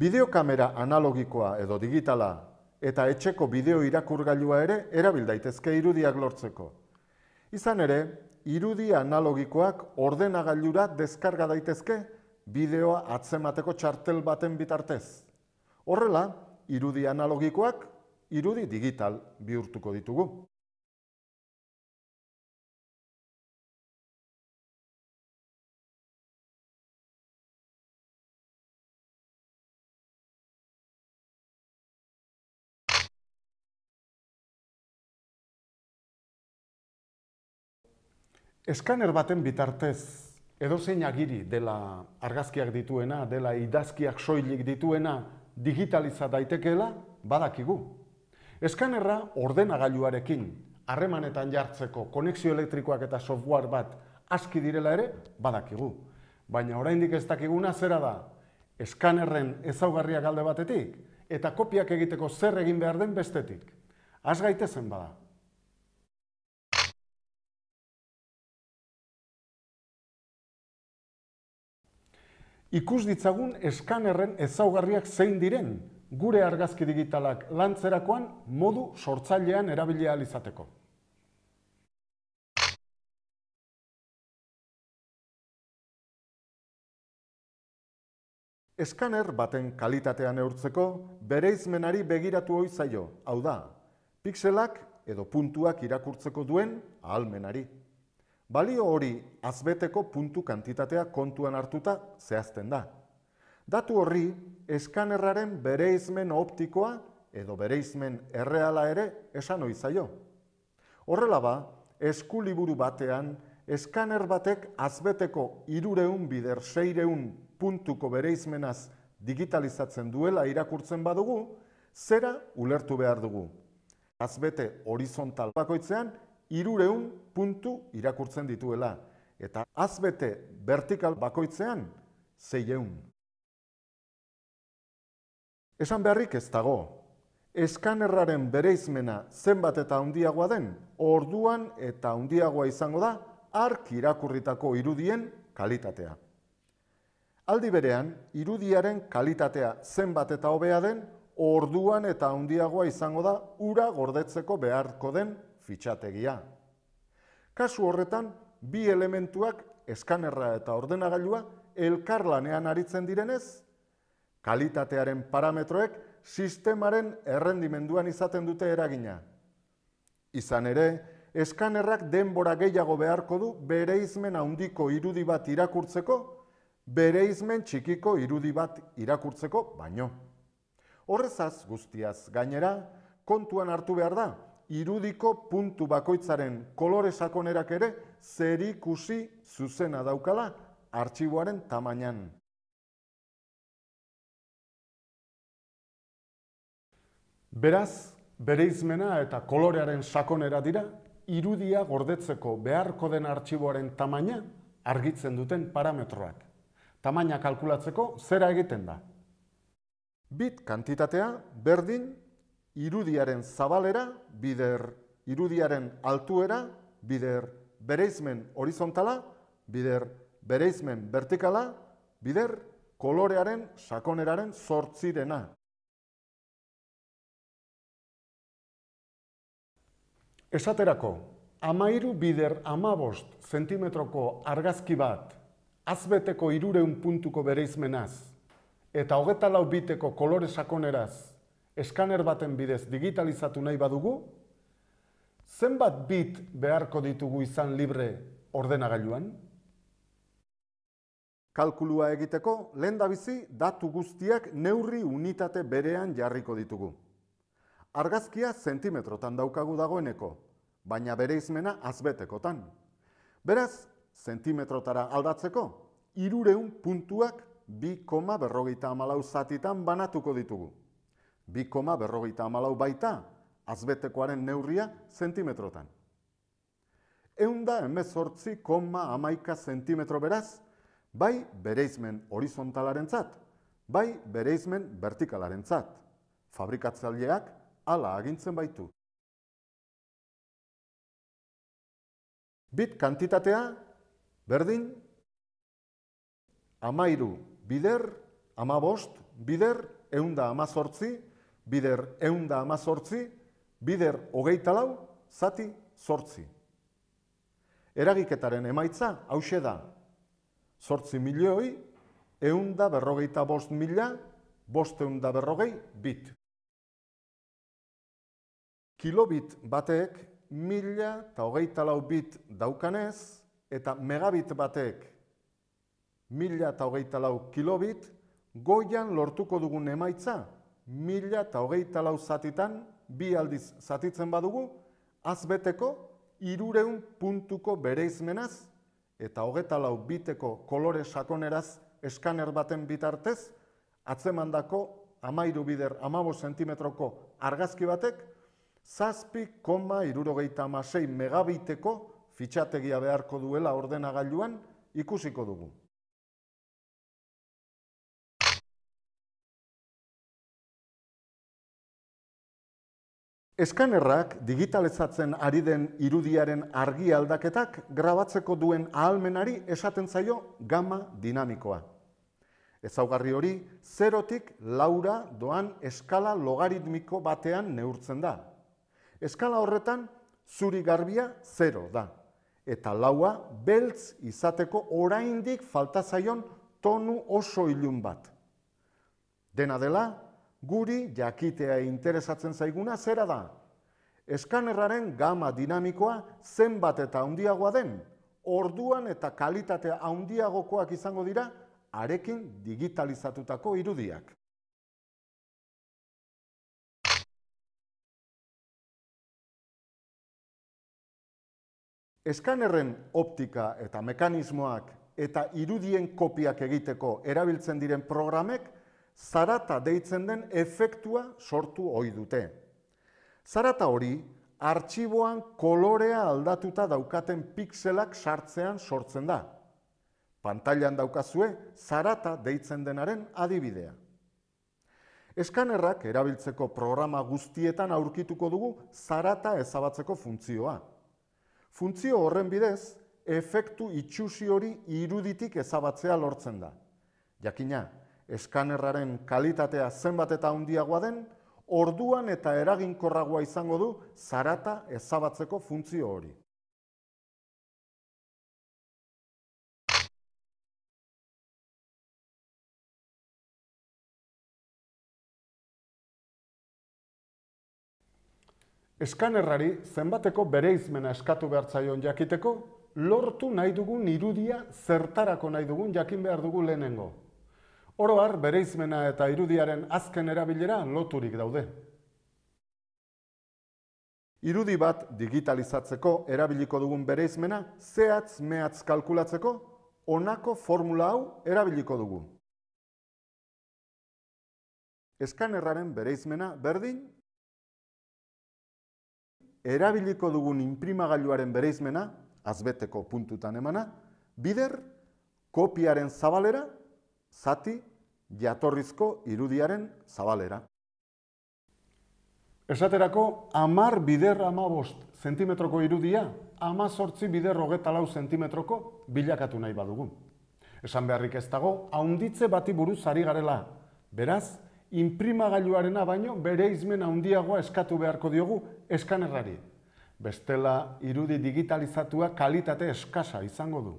Bideokamera analogikoa edo digitala eta etxeko bideo irakurgailua ere erabil daitezke irudiak lortzeko. Izan ere, irudi analogikoak ordenagailura deskarga daitezke bideoa atzemateko txartel baten bitartez. Horrela, irudi analogikoak irudi digital bihurtuko ditugu. Eskaner baten bitartez, edozein agiri dela argazkiak dituena, dela idazkiak soilik dituena, digitaliza daitekeela, badakigu. Eskanerra ordenagailuarekin, harremanetan jartzeko, konexio elektrikoak eta software bat aski direla ere, badakigu. Baina oraindik ez dakiguna zera da, eskanerren ezaugarriak alde batetik, eta kopiak egiteko zer egin behar den bestetik. Az gaitezen bada. ikus ditzagun eskanerren ezaugarriak zein diren gure argazki digitalak lantzerakoan modu sortzailean erabilia izateko. Eskaner baten kalitatean neurtzeko, bereizmenari begiratu hoi zaio, hau da, pixelak edo puntuak irakurtzeko duen ahalmenari. Balio hori azbeteko puntu kantitatea kontuan hartuta zehazten da. Datu horri, eskanerraren bereizmen optikoa edo bereizmen erreala ere esan oizaio. Horrela ba, eskuliburu batean, eskaner batek azbeteko irureun bider seireun puntuko bereizmenaz digitalizatzen duela irakurtzen badugu, zera ulertu behar dugu. Azbete horizontal bakoitzean, irureun puntu irakurtzen dituela, eta azbete vertikal bakoitzean zeieun. Esan beharrik ez dago, eskanerraren bereizmena zenbat eta handiagoa den, orduan eta handiagoa izango da, ark irakurritako irudien kalitatea. Aldi berean, irudiaren kalitatea zenbat eta hobea den, orduan eta handiagoa izango da ura gordetzeko beharko den fitxategia. Kasu horretan, bi elementuak, eskanerra eta ordenagailua, elkarlanean aritzen direnez, kalitatearen parametroek sistemaren errendimenduan izaten dute eragina. Izan ere, eskanerrak denbora gehiago beharko du bere izmen haundiko irudi bat irakurtzeko, bere izmen txikiko irudi bat irakurtzeko baino. Horrezaz guztiaz gainera, kontuan hartu behar da, irudiko puntu bakoitzaren kolore sakonerak ere zerikusi zuzena daukala artxiboaren tamainan. Beraz, bere bereizmena eta kolorearen sakonera dira, irudia gordetzeko beharko den artxiboaren tamaina argitzen duten parametroak. Tamaina kalkulatzeko zera egiten da. Bit kantitatea berdin irudiaren zabalera, bider irudiaren altuera, bider bereizmen horizontala, bider bereizmen vertikala, bider kolorearen sakoneraren sortzirena. Esaterako, amairu bider amabost zentimetroko argazki bat, azbeteko irureun puntuko bereizmenaz, eta hogeta lau biteko kolore sakoneraz eskaner baten bidez digitalizatu nahi badugu, zenbat bit beharko ditugu izan libre ordenagailuan? Kalkulua egiteko, lehen bizi datu guztiak neurri unitate berean jarriko ditugu. Argazkia zentimetrotan daukagu dagoeneko, baina bere izmena azbetekotan. Beraz, zentimetrotara aldatzeko, irureun puntuak 2,5 zatitan banatuko ditugu bikoma berrogeita amalau baita, azbetekoaren neurria zentimetrotan. Eunda emezortzi koma amaika zentimetro beraz, bai bereizmen horizontalaren zat, bai bereizmen vertikalaren zat. Fabrikatzaileak ala agintzen baitu. Bit kantitatea, berdin, amairu bider, amabost bider, eunda amazortzi, bider eunda ama sortzi, bider hogeita lau, zati sortzi. Eragiketaren emaitza, hause da, sortzi milioi, eunda berrogeita bost mila, bost eunda berrogei bit. Kilobit batek, mila eta hogeita lau bit daukanez, eta megabit batek, mila eta hogeita lau kilobit, goian lortuko dugun emaitza, mila eta hogeita lau zatitan, bi aldiz zatitzen badugu, azbeteko irureun puntuko bereizmenaz eta hogeita lau biteko kolore sakoneraz eskaner baten bitartez, atzemandako amairu bider amabo sentimetroko argazki batek, zazpi koma amasei megabiteko fitxategia beharko duela ordenagailuan ikusiko dugu. Eskanerrak digitalizatzen ari den irudiaren argi aldaketak grabatzeko duen ahalmenari esaten zaio gama dinamikoa. Ezaugarri hori, zerotik laura doan eskala logaritmiko batean neurtzen da. Eskala horretan, zuri garbia zero da. Eta laua, beltz izateko oraindik falta zaion tonu oso ilun bat. Dena dela, guri jakitea interesatzen zaiguna zera da. Eskanerraren gama dinamikoa zenbat eta handiagoa den, orduan eta kalitatea handiagokoak izango dira arekin digitalizatutako irudiak. Eskanerren optika eta mekanismoak eta irudien kopiak egiteko erabiltzen diren programek zarata deitzen den efektua sortu ohi dute. Zarata hori, artxiboan kolorea aldatuta daukaten pikselak sartzean sortzen da. Pantailan daukazue, zarata deitzen denaren adibidea. Eskanerrak erabiltzeko programa guztietan aurkituko dugu zarata ezabatzeko funtzioa. Funtzio horren bidez, efektu itxusi hori iruditik ezabatzea lortzen da. Jakina, eskanerraren kalitatea zenbat eta handiagoa den, orduan eta eraginkorragoa izango du zarata ezabatzeko funtzio hori. Eskanerrari zenbateko bere izmena eskatu behar jakiteko, lortu nahi dugun irudia zertarako nahi dugun jakin behar dugu lehenengo. Oroar, bereizmena eta irudiaren azken erabilera loturik daude. Irudi bat digitalizatzeko erabiliko dugun bereizmena, zehatz mehatz kalkulatzeko, onako formula hau erabiliko dugu. bere bereizmena berdin, erabiliko dugun imprimagailuaren bereizmena, azbeteko puntutan emana, bider, kopiaren zabalera, zati jatorrizko irudiaren zabalera. Esaterako, amar bider ama bost zentimetroko irudia, ama sortzi bider rogeta lau zentimetroko bilakatu nahi badugu. Esan beharrik ez dago, haunditze bati buruz zari garela. Beraz, imprimagailuaren baino bere izmen haundiagoa eskatu beharko diogu eskanerrari. Bestela, irudi digitalizatua kalitate eskasa izango du.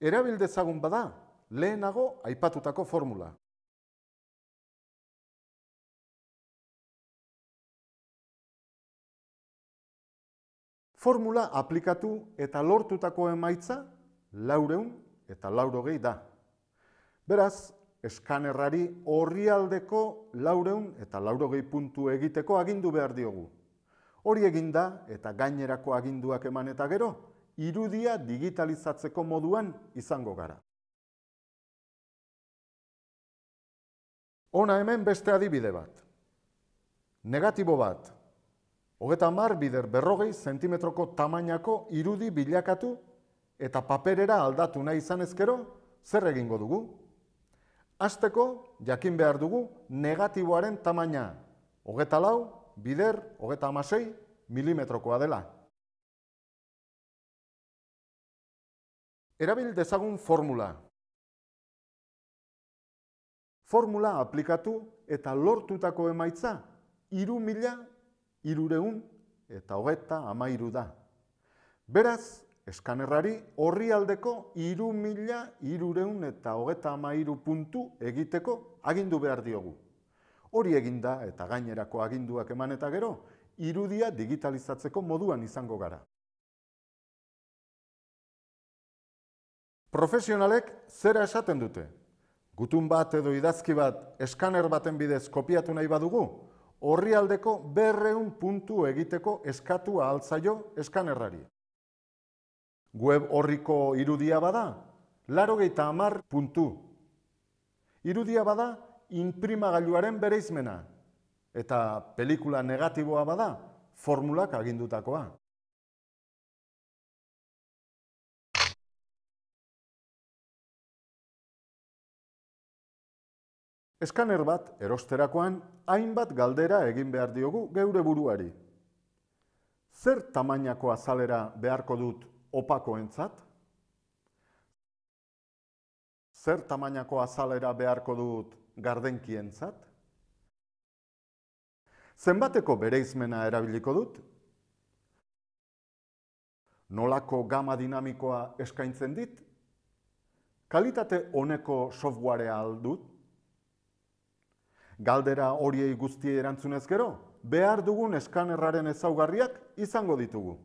Erabildezagun bada lehenago aipatutako formula. Formula aplikatu eta lortutako emaitza laureun eta laurogei da. Beraz, eskanerrari horrialdeko laureun eta laurogei puntu egiteko agindu behar diogu. Hori eginda eta gainerako aginduak eman eta gero, irudia digitalizatzeko moduan izango gara. Ona hemen beste adibide bat. Negatibo bat. Hogeta mar bider berrogei zentimetroko tamainako irudi bilakatu eta paperera aldatu nahi izan ezkero, zer egingo dugu? Azteko, jakin behar dugu, negatiboaren tamaina. Hogeta lau, bider, hogeta amasei, milimetrokoa dela. Erabil dezagun formula. Formula aplikatu eta lortutako emaitza, iru mila, eta hogeita amairu da. Beraz, eskanerrari horri aldeko iru mila, eta hogeita amairu puntu egiteko agindu behar diogu. Hori eginda eta gainerako aginduak eman gero, irudia digitalizatzeko moduan izango gara. Profesionalek zera esaten dute. Gutun bat edo idazki bat eskaner baten bidez kopiatu nahi badugu, horri aldeko berreun puntu egiteko eskatu ahaltzaio eskanerrari. Web horriko irudia bada, laro gehi amar puntu. Irudia bada, inprimagailuaren bereizmena, eta pelikula negatiboa bada, formulak agindutakoa. Eskaner bat erosterakoan hainbat galdera egin behar diogu geure buruari. Zer tamainako azalera beharko dut opakoentzat? Zer tamainako azalera beharko dut gardenkientzat? Zenbateko bereizmena erabiliko dut? Nolako gama dinamikoa eskaintzen dit? Kalitate honeko softwarea aldut? Galdera horiei guztie erantzunez gero, behar dugun eskanerraren ezaugarriak izango ditugu.